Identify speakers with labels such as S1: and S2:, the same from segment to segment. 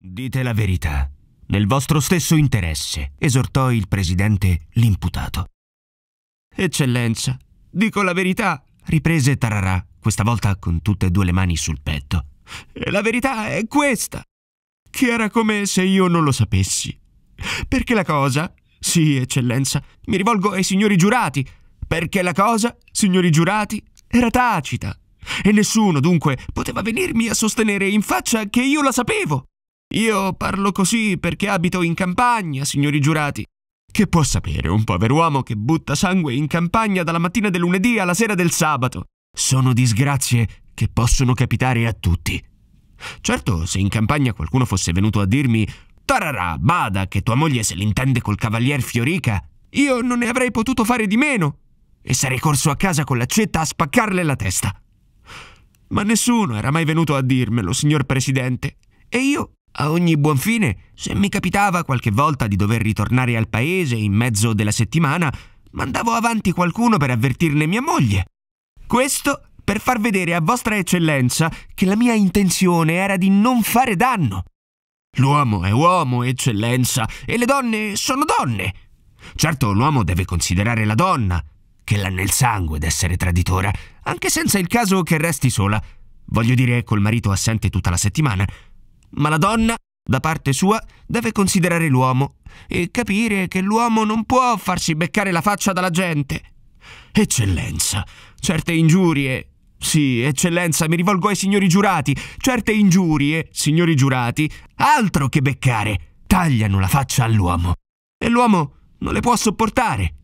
S1: Dite la verità, nel vostro stesso interesse, esortò il presidente l'imputato. Eccellenza, dico la verità, riprese Tararà, questa volta con tutte e due le mani sul petto. La verità è questa, che era come se io non lo sapessi. Perché la cosa, sì, eccellenza, mi rivolgo ai signori giurati, perché la cosa, signori giurati, era tacita. E nessuno, dunque, poteva venirmi a sostenere in faccia che io la sapevo. Io parlo così perché abito in campagna, signori giurati. Che può sapere un pover'uomo che butta sangue in campagna dalla mattina del lunedì alla sera del sabato? Sono disgrazie che possono capitare a tutti. Certo, se in campagna qualcuno fosse venuto a dirmi Tararà, bada che tua moglie se l'intende col cavalier Fiorica, io non ne avrei potuto fare di meno e sarei corso a casa con l'accetta a spaccarle la testa. Ma nessuno era mai venuto a dirmelo, signor Presidente, e io a ogni buon fine, se mi capitava qualche volta di dover ritornare al paese in mezzo della settimana, mandavo avanti qualcuno per avvertirne mia moglie. Questo per far vedere a Vostra Eccellenza che la mia intenzione era di non fare danno. L'uomo è uomo, Eccellenza, e le donne sono donne. Certo, l'uomo deve considerare la donna, che l'ha nel sangue d'essere traditora, anche senza il caso che resti sola. Voglio dire, col marito assente tutta la settimana, ma la donna, da parte sua, deve considerare l'uomo e capire che l'uomo non può farsi beccare la faccia dalla gente. Eccellenza, certe ingiurie sì, eccellenza, mi rivolgo ai signori giurati. Certe ingiurie, signori giurati, altro che beccare, tagliano la faccia all'uomo. E l'uomo non le può sopportare.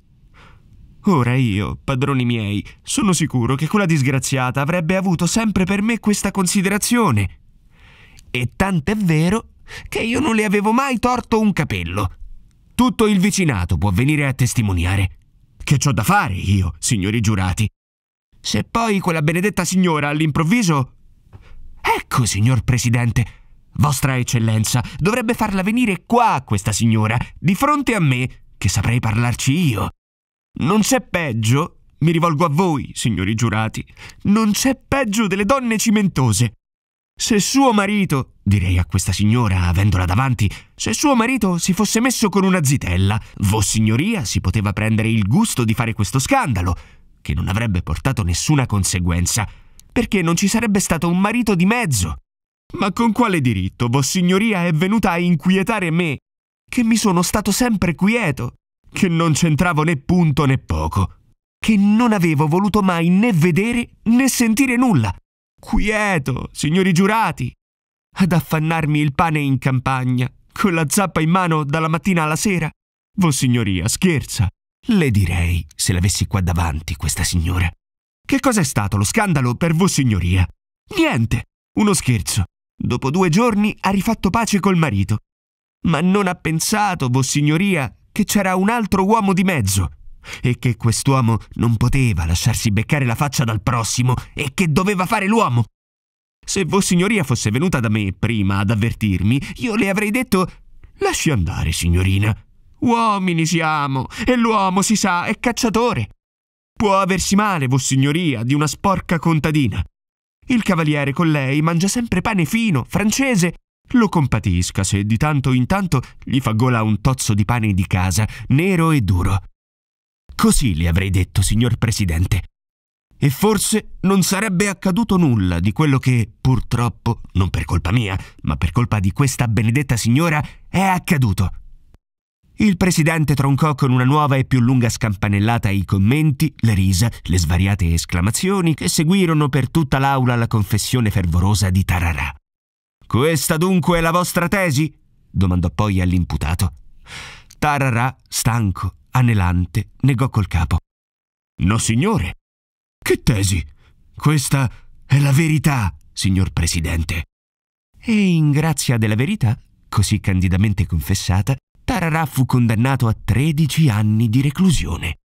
S1: Ora io, padroni miei, sono sicuro che quella disgraziata avrebbe avuto sempre per me questa considerazione. E tant'è vero che io non le avevo mai torto un capello. Tutto il vicinato può venire a testimoniare. Che c'ho da fare io, signori giurati? Se poi quella benedetta signora all'improvviso... Ecco, signor Presidente, Vostra Eccellenza dovrebbe farla venire qua, questa signora, di fronte a me, che saprei parlarci io. Non c'è peggio, mi rivolgo a voi, signori giurati, non c'è peggio delle donne cimentose. Se suo marito, direi a questa signora avendola davanti, se suo marito si fosse messo con una zitella, vossignoria si poteva prendere il gusto di fare questo scandalo, che non avrebbe portato nessuna conseguenza, perché non ci sarebbe stato un marito di mezzo. Ma con quale diritto vossignoria è venuta a inquietare me, che mi sono stato sempre quieto, che non c'entravo né punto né poco, che non avevo voluto mai né vedere né sentire nulla, quieto, signori giurati, ad affannarmi il pane in campagna, con la zappa in mano dalla mattina alla sera. Vossignoria, scherza. Le direi, se l'avessi qua davanti, questa signora. Che cosa è stato lo scandalo per Vossignoria? Niente, uno scherzo. Dopo due giorni ha rifatto pace col marito. Ma non ha pensato, Vossignoria, che c'era un altro uomo di mezzo, e che quest'uomo non poteva lasciarsi beccare la faccia dal prossimo e che doveva fare l'uomo. Se Vossignoria fosse venuta da me prima ad avvertirmi, io le avrei detto Lasci andare, signorina. Uomini siamo, e l'uomo, si sa, è cacciatore. Può aversi male, Vossignoria, di una sporca contadina. Il cavaliere con lei mangia sempre pane fino, francese. Lo compatisca se di tanto in tanto gli fa gola un tozzo di pane di casa, nero e duro. Così le avrei detto, signor Presidente. E forse non sarebbe accaduto nulla di quello che, purtroppo, non per colpa mia, ma per colpa di questa benedetta signora, è accaduto. Il presidente troncò con una nuova e più lunga scampanellata i commenti, le risa, le svariate esclamazioni che seguirono per tutta l'aula la confessione fervorosa di Tararà. Questa dunque è la vostra tesi? domandò poi all'imputato. Tararà, stanco, anelante, negò col capo. No, signore. Che tesi? Questa è la verità, signor Presidente. E in grazia della verità, così candidamente confessata, Tararà fu condannato a 13 anni di reclusione.